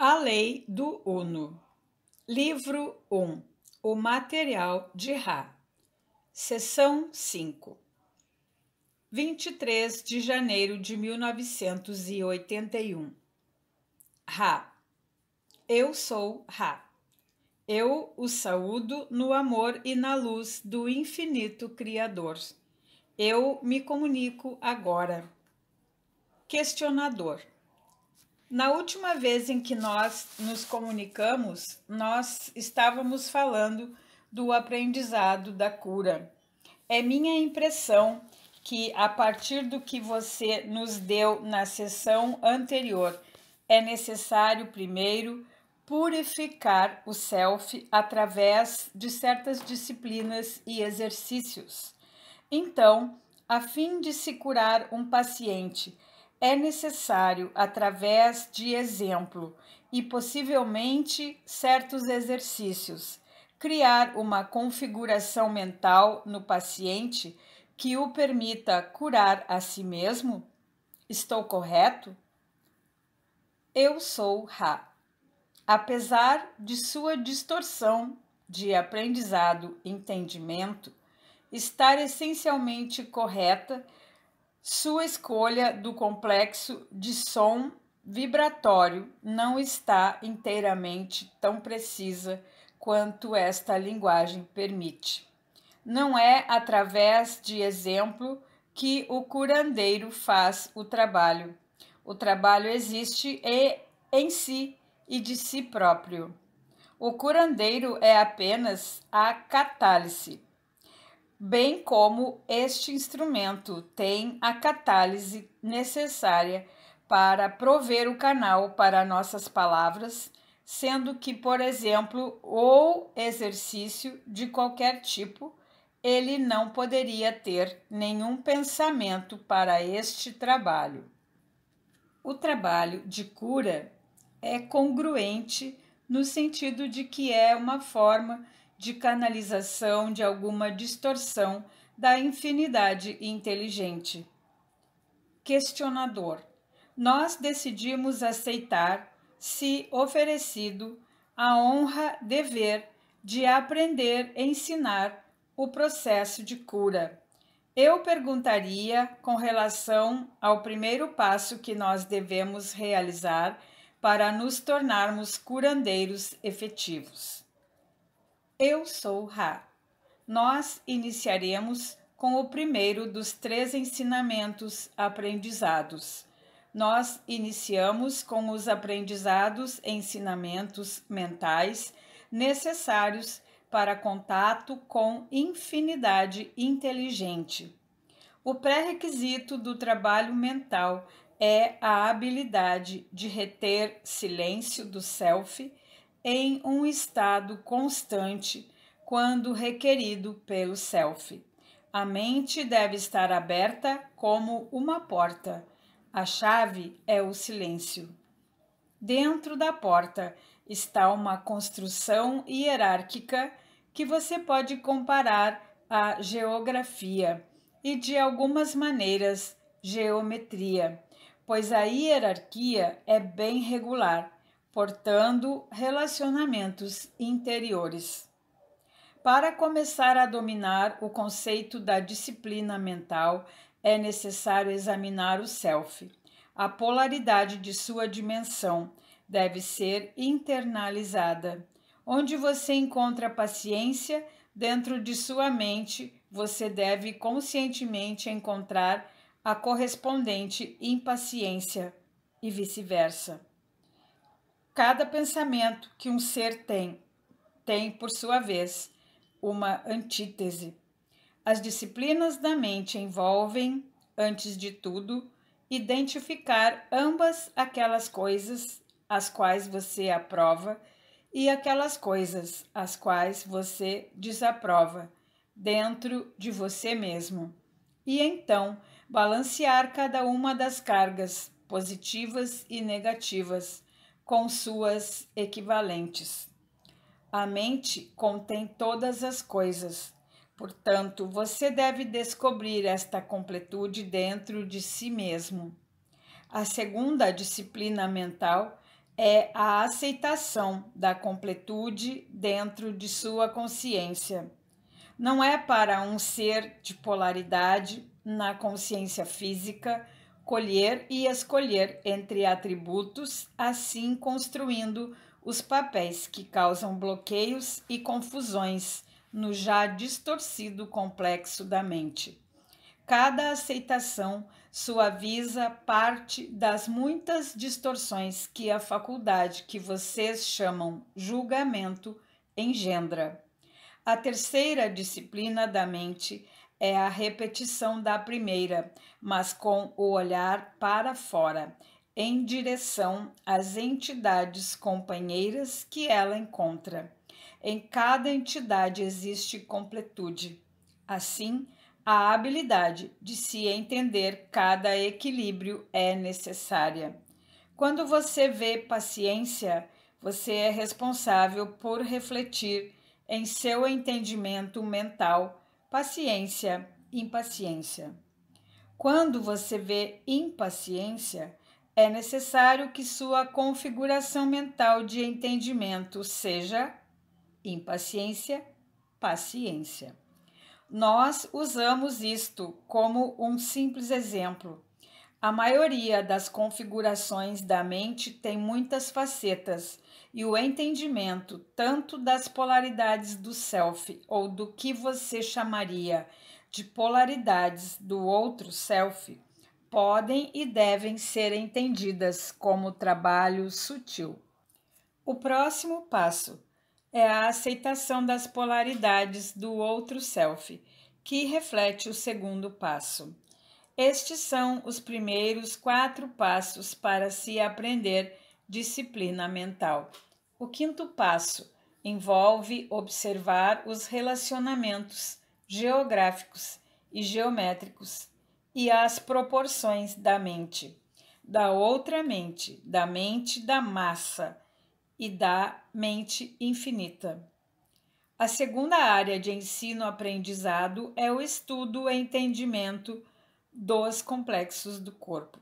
A Lei do Uno. Livro 1. O material de Ra. Seção 5. 23 de janeiro de 1981. Ra. Eu sou Ra. Eu o saúdo no amor e na luz do infinito Criador. Eu me comunico agora. Questionador. Na última vez em que nós nos comunicamos, nós estávamos falando do aprendizado da cura. É minha impressão que, a partir do que você nos deu na sessão anterior, é necessário primeiro purificar o self através de certas disciplinas e exercícios. Então, a fim de se curar um paciente é necessário, através de exemplo e possivelmente certos exercícios, criar uma configuração mental no paciente que o permita curar a si mesmo? Estou correto? Eu sou Ra. Apesar de sua distorção de aprendizado-entendimento estar essencialmente correta sua escolha do complexo de som vibratório não está inteiramente tão precisa quanto esta linguagem permite. Não é através de exemplo que o curandeiro faz o trabalho. O trabalho existe e em si e de si próprio. O curandeiro é apenas a catálise, bem como este instrumento tem a catálise necessária para prover o canal para nossas palavras, sendo que, por exemplo, ou exercício de qualquer tipo, ele não poderia ter nenhum pensamento para este trabalho. O trabalho de cura é congruente no sentido de que é uma forma de canalização de alguma distorção da infinidade inteligente. Questionador: Nós decidimos aceitar, se oferecido, a honra, dever de aprender, ensinar o processo de cura. Eu perguntaria com relação ao primeiro passo que nós devemos realizar para nos tornarmos curandeiros efetivos. Eu sou Ra. Nós iniciaremos com o primeiro dos três ensinamentos aprendizados. Nós iniciamos com os aprendizados ensinamentos mentais necessários para contato com infinidade inteligente. O pré-requisito do trabalho mental é a habilidade de reter silêncio do self em um estado constante quando requerido pelo self. A mente deve estar aberta como uma porta. A chave é o silêncio. Dentro da porta está uma construção hierárquica que você pode comparar à geografia e, de algumas maneiras, geometria, pois a hierarquia é bem regular portando relacionamentos interiores. Para começar a dominar o conceito da disciplina mental, é necessário examinar o self. A polaridade de sua dimensão deve ser internalizada. Onde você encontra paciência, dentro de sua mente, você deve conscientemente encontrar a correspondente impaciência e vice-versa. Cada pensamento que um ser tem, tem, por sua vez, uma antítese. As disciplinas da mente envolvem, antes de tudo, identificar ambas aquelas coisas as quais você aprova e aquelas coisas as quais você desaprova dentro de você mesmo. E então balancear cada uma das cargas positivas e negativas com suas equivalentes. A mente contém todas as coisas, portanto, você deve descobrir esta completude dentro de si mesmo. A segunda disciplina mental é a aceitação da completude dentro de sua consciência. Não é para um ser de polaridade na consciência física colher e escolher entre atributos, assim construindo os papéis que causam bloqueios e confusões no já distorcido complexo da mente. Cada aceitação suaviza parte das muitas distorções que a faculdade que vocês chamam julgamento engendra. A terceira disciplina da mente é a repetição da primeira, mas com o olhar para fora, em direção às entidades companheiras que ela encontra. Em cada entidade existe completude. Assim, a habilidade de se entender cada equilíbrio é necessária. Quando você vê paciência, você é responsável por refletir em seu entendimento mental Paciência, impaciência. Quando você vê impaciência, é necessário que sua configuração mental de entendimento seja impaciência, paciência. Nós usamos isto como um simples exemplo. A maioria das configurações da mente tem muitas facetas e o entendimento tanto das polaridades do self ou do que você chamaria de polaridades do outro self podem e devem ser entendidas como trabalho sutil. O próximo passo é a aceitação das polaridades do outro self, que reflete o segundo passo. Estes são os primeiros quatro passos para se aprender disciplina mental. O quinto passo envolve observar os relacionamentos geográficos e geométricos e as proporções da mente, da outra mente, da mente da massa e da mente infinita. A segunda área de ensino-aprendizado é o estudo e entendimento dos complexos do corpo.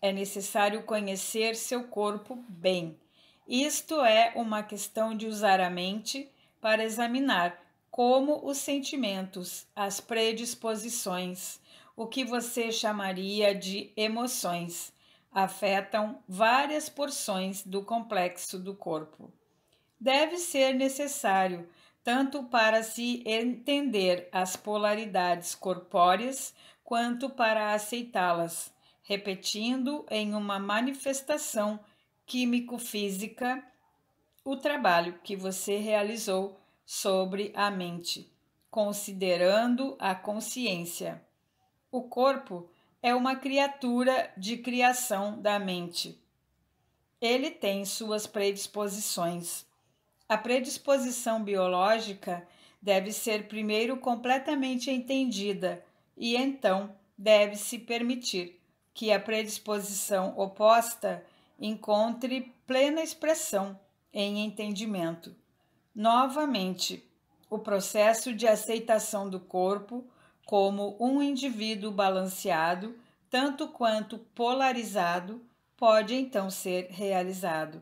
É necessário conhecer seu corpo bem. Isto é uma questão de usar a mente para examinar como os sentimentos, as predisposições, o que você chamaria de emoções, afetam várias porções do complexo do corpo. Deve ser necessário tanto para se entender as polaridades corpóreas quanto para aceitá-las repetindo em uma manifestação químico-física o trabalho que você realizou sobre a mente, considerando a consciência. O corpo é uma criatura de criação da mente. Ele tem suas predisposições. A predisposição biológica deve ser primeiro completamente entendida e então deve-se permitir que a predisposição oposta encontre plena expressão em entendimento. Novamente, o processo de aceitação do corpo como um indivíduo balanceado, tanto quanto polarizado, pode então ser realizado.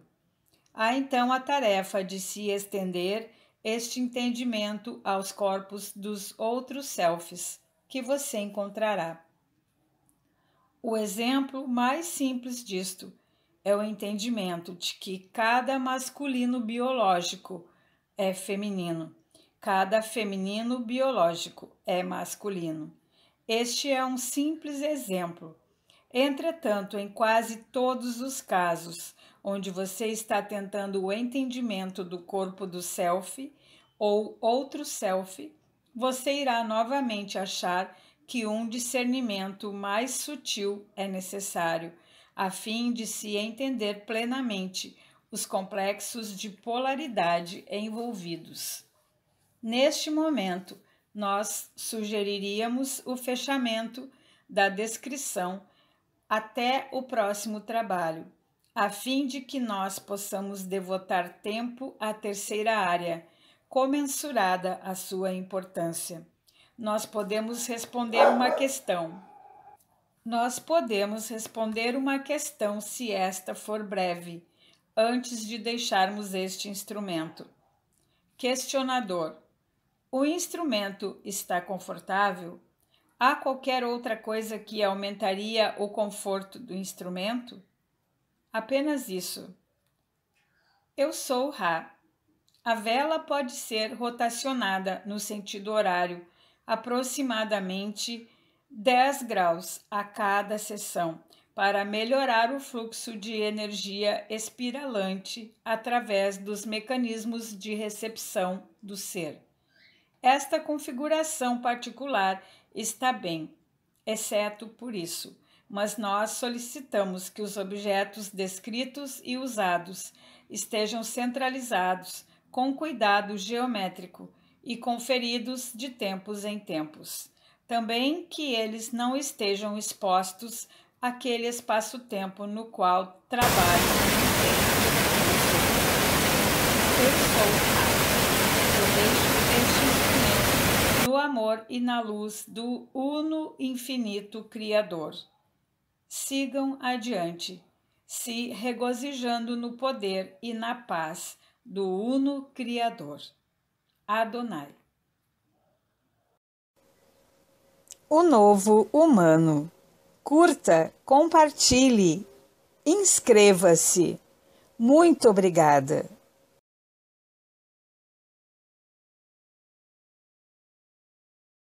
Há então a tarefa de se estender este entendimento aos corpos dos outros selves que você encontrará. O exemplo mais simples disto é o entendimento de que cada masculino biológico é feminino, cada feminino biológico é masculino. Este é um simples exemplo. Entretanto, em quase todos os casos onde você está tentando o entendimento do corpo do self ou outro self, você irá novamente achar que um discernimento mais sutil é necessário, a fim de se entender plenamente os complexos de polaridade envolvidos. Neste momento, nós sugeriríamos o fechamento da descrição até o próximo trabalho, a fim de que nós possamos devotar tempo à terceira área, comensurada à sua importância nós podemos responder uma questão. Nós podemos responder uma questão se esta for breve, antes de deixarmos este instrumento. Questionador: O instrumento está confortável? Há qualquer outra coisa que aumentaria o conforto do instrumento? Apenas isso. Eu sou Ra. A vela pode ser rotacionada no sentido horário aproximadamente 10 graus a cada sessão para melhorar o fluxo de energia espiralante através dos mecanismos de recepção do ser. Esta configuração particular está bem, exceto por isso, mas nós solicitamos que os objetos descritos e usados estejam centralizados com cuidado geométrico e conferidos de tempos em tempos. Também que eles não estejam expostos àquele espaço-tempo no qual trabalham. Eu sou Eu deixo este instrumento no amor e na luz do Uno Infinito Criador. Sigam adiante, se regozijando no poder e na paz do Uno Criador. Adonai. O novo humano. Curta, compartilhe, inscreva-se. Muito obrigada.